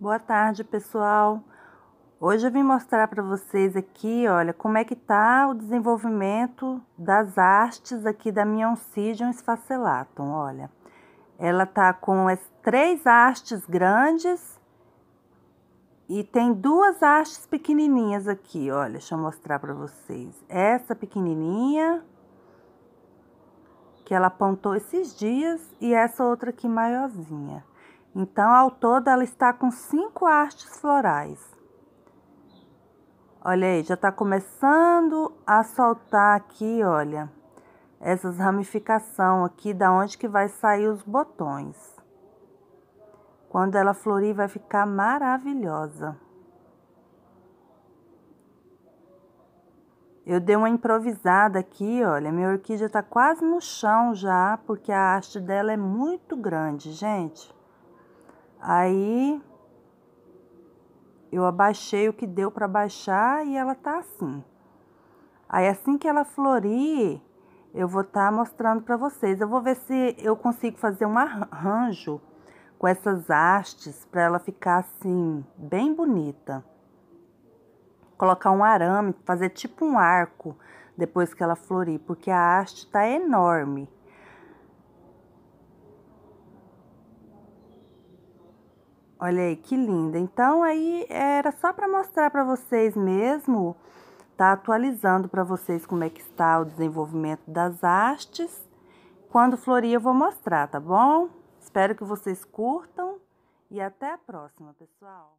Boa tarde, pessoal. Hoje eu vim mostrar para vocês aqui, olha, como é que tá o desenvolvimento das hastes aqui da minha Oncidium esfacelatum, olha. Ela tá com as três hastes grandes e tem duas hastes pequenininhas aqui, olha, deixa eu mostrar para vocês. Essa pequenininha que ela apontou esses dias e essa outra aqui maiorzinha. Então, ao todo, ela está com cinco hastes florais. Olha aí, já está começando a soltar aqui, olha, essas ramificação aqui, da onde que vai sair os botões. Quando ela florir, vai ficar maravilhosa. Eu dei uma improvisada aqui, olha, minha orquídea tá quase no chão já, porque a haste dela é muito grande, gente. Aí eu abaixei o que deu para baixar e ela tá assim. Aí assim que ela florir, eu vou estar tá mostrando para vocês. Eu vou ver se eu consigo fazer um arranjo com essas hastes para ela ficar assim bem bonita. Colocar um arame, fazer tipo um arco depois que ela florir, porque a haste tá enorme. Olha aí que linda. Então aí era só para mostrar para vocês mesmo, tá atualizando para vocês como é que está o desenvolvimento das hastes. Quando florir eu vou mostrar, tá bom? Espero que vocês curtam e até a próxima, pessoal.